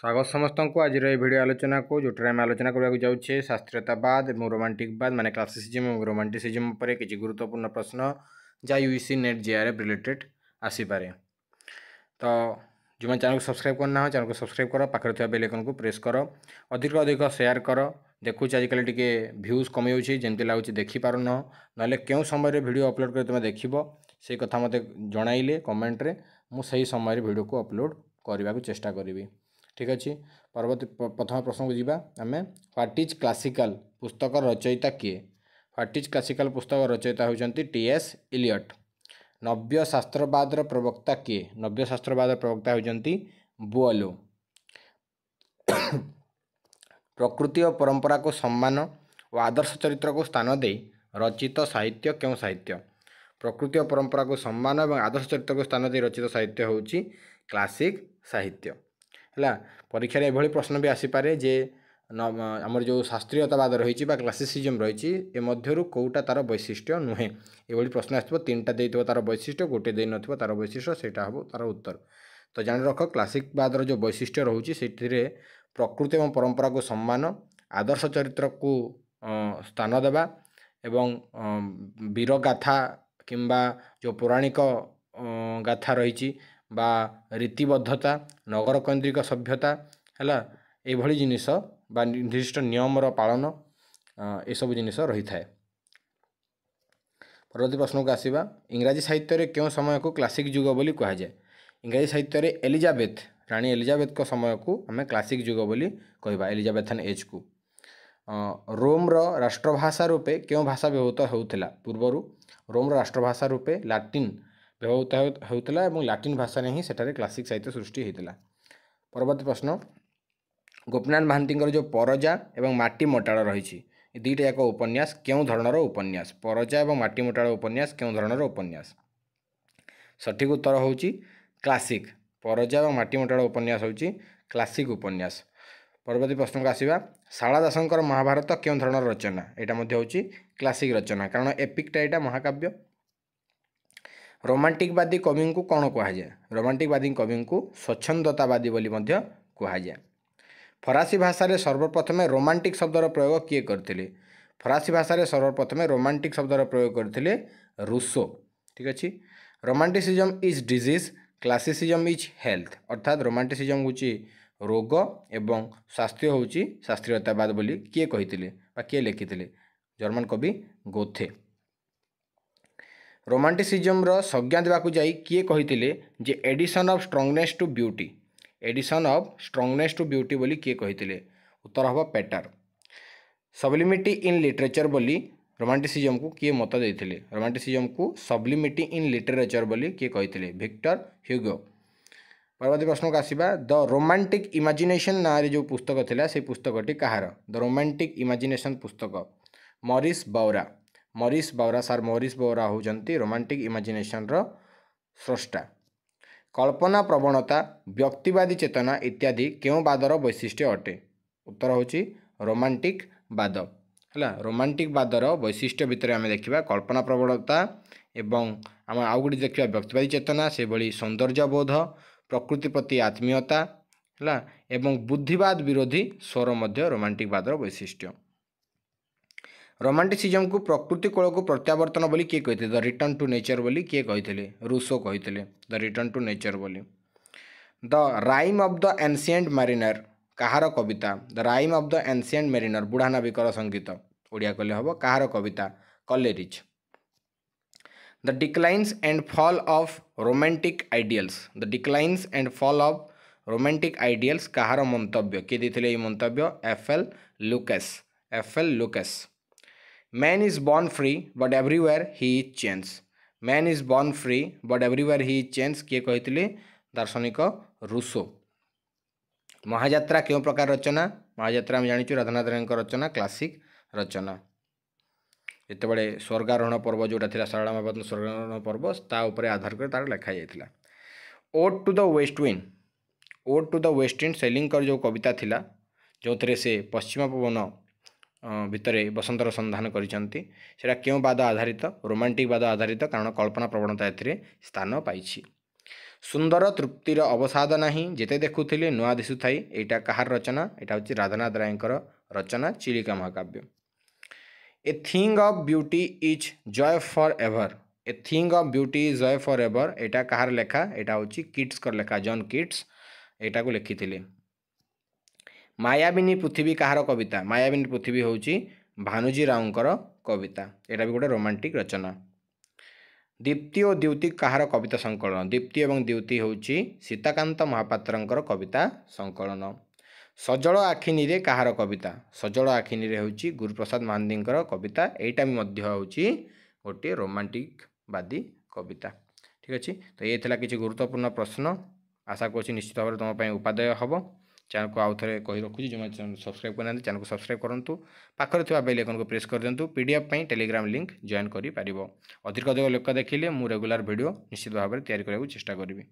স্বাগত সমস্ত আজির এই ভিডিও আলোচনা যেটার আমি আলোচনা করা যাচ্ছে শাস্ত্রীয়তাবাদ এবং রোমান্টিকবাদ মানে ক্লাসিসিজম এবং রোমান্টিসিজম উপরে কিছু গুরুত্বপূর্ণ প্রশ্ন যা ইউসি নেট জিআরএফ রিলেটেড আসিপারে তো যে চ্যানেল সবসক্রাইব করনা হয় চ্যানেল সবসক্রাইব কর পাখে থাকা বেল আইকন প্রেস কর অধিক অধিক সেয়ার কর দেখুছি আজকাল টিকি ভিউজ কমি যাচ্ছে যেমতি লাগুছে দেখিপারুন নহলে কেউ সময় ভিডিও অপলোড করে তুমি দেখব সেই কথা মতো জনাইলে কমেন্টরে মু সেই সময় ভিডিওকে অপলোড করা চেষ্টা করবি ଠିକ୍ ଅଛି ପରବର୍ତ୍ତୀ ପ୍ରଥମ ପ୍ରସଙ୍ଗକୁ ଯିବା ଆମେ ହ୍ୱାଟ ଇଜ୍ କ୍ଲାସିକାଲ ପୁସ୍ତକ ରଚୟିତା କିଏ ହ୍ୱାଟ ଇଜ୍ କ୍ଲାସିକାଲ ପୁସ୍ତକ ରଚୟିତା ହେଉଛନ୍ତି ଟି ଏସ୍ ଇଲିଅଟ ନବ୍ୟ ଶାସ୍ତ୍ରବାଦର ପ୍ରବକ୍ତା କିଏ ନବ୍ୟ ଶାସ୍ତ୍ରବାଦର ପ୍ରବକ୍ତା ହେଉଛନ୍ତି ବୁଅଲୁ ପ୍ରକୃତି ଓ ପରମ୍ପରାକୁ ସମ୍ମାନ ଓ ଆଦର୍ଶ ଚରିତ୍ରକୁ ସ୍ଥାନ ଦେଇ ରଚିତ ସାହିତ୍ୟ କେଉଁ ସାହିତ୍ୟ ପ୍ରକୃତି ଓ ପରମ୍ପରାକୁ ସମ୍ମାନ ଏବଂ ଆଦର୍ଶ ଚରିତ୍ରକୁ ସ୍ଥାନ ଦେଇ ରଚିତ ସାହିତ୍ୟ ହେଉଛି କ୍ଲାସିକ୍ ସାହିତ୍ୟ ହେଲା ପରୀକ୍ଷାରେ ଏଭଳି ପ୍ରଶ୍ନ ବି ଆସିପାରେ ଯେ ଆମର ଯେଉଁ ଶାସ୍ତ୍ରୀୟତାବାଦ ରହିଛି ବା କ୍ଲାସିସିଜମ୍ ରହିଛି ଏ ମଧ୍ୟରୁ କେଉଁଟା ତା'ର ବୈଶିଷ୍ଟ୍ୟ ନୁହେଁ ଏଭଳି ପ୍ରଶ୍ନ ଆସିଥିବ ତିନିଟା ଦେଇଥିବ ତା'ର ବୈଶିଷ୍ଟ୍ୟ ଗୋଟେ ଦେଇନଥିବ ତା'ର ବୈଶିଷ୍ଟ୍ୟ ସେଇଟା ହେବ ତା'ର ଉତ୍ତର ତ ଜାଣି ରଖ କ୍ଲାସିକବାଦର ଯେଉଁ ବୈଶିଷ୍ଟ୍ୟ ରହୁଛି ସେଥିରେ ପ୍ରକୃତି ଏବଂ ପରମ୍ପରାକୁ ସମ୍ମାନ ଆଦର୍ଶ ଚରିତ୍ରକୁ ସ୍ଥାନ ଦେବା ଏବଂ ବୀରଗାଥା କିମ୍ବା ଯେଉଁ ପୌରାଣିକ ଗାଥା ରହିଛି ବା ରୀତିବଦ୍ଧତା ନଗରକୈନ୍ଦ୍ରିକ ସଭ୍ୟତା ହେଲା ଏଭଳି ଜିନିଷ ବା ନିର୍ଦ୍ଦିଷ୍ଟ ନିୟମର ପାଳନ ଏସବୁ ଜିନିଷ ରହିଥାଏ ପରବର୍ତ୍ତୀ ପ୍ରଶ୍ନକୁ ଆସିବା ଇଂରାଜୀ ସାହିତ୍ୟରେ କେଉଁ ସମୟକୁ କ୍ଲାସିକ୍ ଯୁଗ ବୋଲି କୁହାଯାଏ ଇଂରାଜୀ ସାହିତ୍ୟରେ ଏଲିଜାବେଥ ରାଣୀ ଏଲିଜାବେଥଙ୍କ ସମୟକୁ ଆମେ କ୍ଲାସିକ୍ ଯୁଗ ବୋଲି କହିବା ଏଲିଜାବେଥାନ୍ ଏଜ୍କୁ ରୋମ୍ର ରାଷ୍ଟ୍ରଭାଷା ରୂପେ କେଉଁ ଭାଷା ବ୍ୟବହୃତ ହେଉଥିଲା ପୂର୍ବରୁ ରୋମ୍ର ରାଷ୍ଟ୍ରଭାଷା ରୂପେ ଲାଟିନ୍ ବ୍ୟବହୃତ ହେଉଥିଲା ଏବଂ ଲାଟିନ୍ ଭାଷାରେ ହିଁ ସେଠାରେ କ୍ଲାସିକ୍ ସାହିତ୍ୟ ସୃଷ୍ଟି ହୋଇଥିଲା ପରବର୍ତ୍ତୀ ପ୍ରଶ୍ନ ଗୋପୀନାଥ ମହାନ୍ତିଙ୍କର ଯେଉଁ ପରଜା ଏବଂ ମାଟି ମଟାଳ ରହିଛି ଏ ଦୁଇଟା ଯାକ ଉପନ୍ୟାସ କେଉଁ ଧରଣର ଉପନ୍ୟାସ ପରଜା ଏବଂ ମାଟି ମଟାଳ ଉପନ୍ୟାସ କେଉଁ ଧରଣର ଉପନ୍ୟାସ ସଠିକ ଉତ୍ତର ହେଉଛି କ୍ଲାସିକ୍ ପରଜା ଏବଂ ମାଟି ମଟାଳ ଉପନ୍ୟାସ ହେଉଛି କ୍ଲାସିକ୍ ଉପନ୍ୟାସ ପରବର୍ତ୍ତୀ ପ୍ରଶ୍ନକୁ ଆସିବା ଶାରଳା ଦାସଙ୍କର ମହାଭାରତ କେଉଁ ଧରଣର ରଚନା ଏଇଟା ମଧ୍ୟ ହେଉଛି କ୍ଲାସିକ୍ ରଚନା କାରଣ ଏପିକ୍ଟା ଏଇଟା ମହାକାବ୍ୟ रोमांटिकवादी कवि को कौन कहुए रोमांटिकवादी कवि को स्वच्छंदतावादी जाए फरासी भाषा सर्वप्रथमें रोमांटिक शब्दर प्रयोग किए करते फरासी भाषा सर्वप्रथमें रोमांटिक शब्दर प्रयोग करते रुसो ठीक अच्छे romanticism is disease classicism is health अर्थात रोमांटिसीजम हूँ रोग एवं स्वास्थ्य हूँ शास्त्रीयतावाद किए कही किए लिखी थे जर्मन कवि गोथे ରୋମାଣ୍ଟିସିଜମ୍ର ସଂଜ୍ଞା ଦେବାକୁ ଯାଇ କିଏ କହିଥିଲେ ଯେ addition of strangeness to beauty addition of strangeness to beauty ବୋଲି କିଏ କହିଥିଲେ ଉତ୍ତର ହେବ ପେଟର ସବ୍ଲିମିଟି ଇନ୍ ଲିଟରେଚର୍ ବୋଲି ରୋମାଣ୍ଟିସିଜମ୍କୁ କିଏ ମତ ଦେଇଥିଲେ ରୋମାଣ୍ଟିସିଜମ୍କୁ ସବ୍ଲିମିଟି ଇନ୍ ଲିଟରେଚର୍ ବୋଲି କିଏ କହିଥିଲେ ଭିକ୍ଟର ହ୍ୟୁଗୋ ପରବର୍ତ୍ତୀ ପ୍ରଶ୍ନକୁ ଆସିବା ଦ ରୋମାଣ୍ଟିକ୍ ଇମାଜିନେସନ୍ ନାଁରେ ଯେଉଁ ପୁସ୍ତକ ଥିଲା ସେହି ପୁସ୍ତକଟି କାହାର ଦ ରୋମାଣ୍ଟିକ୍ ଇମାଜିନେସନ୍ ପୁସ୍ତକ Maurice Bowra Maurice Bowra sir Maurice Bowra ହେଉଛନ୍ତି ରୋମାଣ୍ଟିକ୍ ଇମାଜିନେସନ୍ର ସ୍ରଷ୍ଟା କଳ୍ପନା ପ୍ରବଣତା ବ୍ୟକ୍ତିବାଦୀ ଚେତନା ଇତ୍ୟାଦି କେଉଁ ବାଦର ବୈଶିଷ୍ଟ୍ୟ ଅଟେ ଉତ୍ତର ହେଉଛି ରୋମାଣ୍ଟିକ୍ ବାଦ ହେଲା ରୋମାଣ୍ଟିକ୍ ବାଦର ବୈଶିଷ୍ଟ୍ୟ ଭିତରେ ଆମେ ଦେଖିବା କଳ୍ପନା ପ୍ରବଣତା ଏବଂ ଆମେ ଆଉ ଗୋଟେ ଦେଖିବା ବ୍ୟକ୍ତିବାଦୀ ଚେତନା ସେଭଳି ସୌନ୍ଦର୍ଯ୍ୟବୋଧ ପ୍ରକୃତି ପ୍ରତି ଆତ୍ମୀୟତା ହେଲା ଏବଂ ବୁଦ୍ଧିବାଦ ବିରୋଧୀ ସ୍ୱର ମଧ୍ୟ ରୋମାଣ୍ଟିକ୍ ବାଦର ବୈଶିଷ୍ଟ୍ୟ ରୋମାଣ୍ଟିସିଜମକୁ ପ୍ରକୃତି କୋଳକୁ ପ୍ରତ୍ୟାବର୍ତ୍ତନ ବୋଲି କିଏ କହିଥିଲେ ଦ ରିଟର୍ଣ୍ଣ ଟୁ ନେଚର ବୋଲି କିଏ କହିଥିଲେ ରୁସୋ କହିଥିଲେ ଦ ରିଟର୍ଣ୍ଣ ଟୁ ନେଚର ବୋଲି the rime of the ancient mariner କାହାର କବିତା the rime of the ancient mariner ବୁଢ଼ା ନାବିକର ସଙ୍ଗୀତ ଓଡ଼ିଆ କହିଲେ ହେବ କାହାର କବିତା Coleridge the declines and fall of romantic ideals the declines and fall of romantic ideals କାହାର ମନ୍ତବ୍ୟ କିଏ ଦେଇଥିଲେ ଏହି ମନ୍ତବ୍ୟ F L Lucas F L Lucas man is born free but everywhere he is chains man is born free but everywhere he is chains किए कही दार्शनिक रुसो महाजात्रा क्यों प्रकार रचना महाजात्रा आम जानी राधानाथ रचना क्लासिक रचना जिते बड़े स्वर्गारोहण पर्व जोटा था शारदा महाभारत स्वर्गारोहण पर्व ता आधार कर तार लिखा जाता ode to the west wind ode to the west wind Shelley जो कविता जो थे से पश्चिम पवन ଭିତରେ ବସନ୍ତର ସନ୍ଧାନ କରିଛନ୍ତି ସେଇଟା କେଉଁ ବାଦ ଆଧାରିତ ରୋମାଣ୍ଟିକ୍ ବାଦ ଆଧାରିତ କାରଣ କଳ୍ପନା ପ୍ରବଣତା ଏଥିରେ ସ୍ଥାନ ପାଇଛି ସୁନ୍ଦର ତୃପ୍ତିର ଅବସାଦ ନାହିଁ ଯେତେ ଦେଖୁଥିଲେ ନୂଆ ଦିଶୁଥାଇ ଏଇଟା କାହାର ରଚନା ଏଇଟା ହେଉଛି ରାଧାନାଥ ରାୟଙ୍କର ରଚନା ଚିଲିକା ମହାକାବ୍ୟ a thing of beauty is joy for ever a thing of beauty is joy for ever ଏଇଟା କାହାର ଲେଖା ଏଇଟା ହେଉଛି କିଟ୍ସଙ୍କର ଲେଖା ଜନ୍ କିଟ୍ସ ଏଇଟାକୁ ଲେଖିଥିଲେ ମାୟାବିନୀ ପୃଥିବୀ କାହାର କବିତା ମାୟାବିନୀ ପୃଥିବୀ ହେଉଛି ଭାନୁଜୀ ରାଓଙ୍କର କବିତା ଏଇଟା ବି ଗୋଟେ ରୋମାଣ୍ଟିକ ରଚନା ଦୀପ୍ତି ଓ ଦ୍ୟୁତି କାହାର କବିତା ସଂକଳନ ଦୀପ୍ତି ଏବଂ ଦ୍ୟୁତି ହେଉଛି ସୀତାକାନ୍ତ ମହାପାତ୍ରଙ୍କର କବିତା ସଂକଳନ ସଜଳ ଆଖିନୀରେ କାହାର କବିତା ସଜଳ ଆଖିନୀରେ ହେଉଛି ଗୁରୁପ୍ରସାଦ ମହାନ୍ତିଙ୍କର କବିତା ଏଇଟା ବି ମଧ୍ୟ ହେଉଛି ଗୋଟିଏ ରୋମାଣ୍ଟିକବାଦୀ କବିତା ଠିକ୍ ଅଛି ତ ଏ ଥିଲା କିଛି ଗୁରୁତ୍ୱପୂର୍ଣ୍ଣ ପ୍ରଶ୍ନ ଆଶା କରୁଛି ନିଶ୍ଚିତ ଭାବରେ ତୁମ ପାଇଁ ଉପାଦେୟ ହେବ ଚ୍ୟାନେଲ୍କୁ ଆଉ ଥରେ କହି ରଖୁଛି ଯେଉଁମାନେ ସବସ୍କ୍ରାଇବ୍ କରିନାହାନ୍ତି ଚ୍ୟାନେଲ୍କୁ ସବସ୍କ୍ରାଇବ୍ କରନ୍ତୁ ପାଖରେ ଥିବା ବେଲ୍ ଆଇକନ୍କୁ ପ୍ରେସ୍ କରିଦିଅନ୍ତୁ ପି ଡି ଏଫ୍ ପାଇଁ ଟେଲିଗ୍ରାମ୍ ଲିଙ୍କ୍ ଜଏନ୍ କରିପାରିବ ଅଧିକ ଅଧିକ ଲୋକ ଦେଖିଲେ ମୁଁ ରେଗୁଲାର ଭିଡ଼ିଓ ନିଶ୍ଚିତ ଭାବରେ ତିଆରି କରିବାକୁ ଚେଷ୍ଟା କରିବି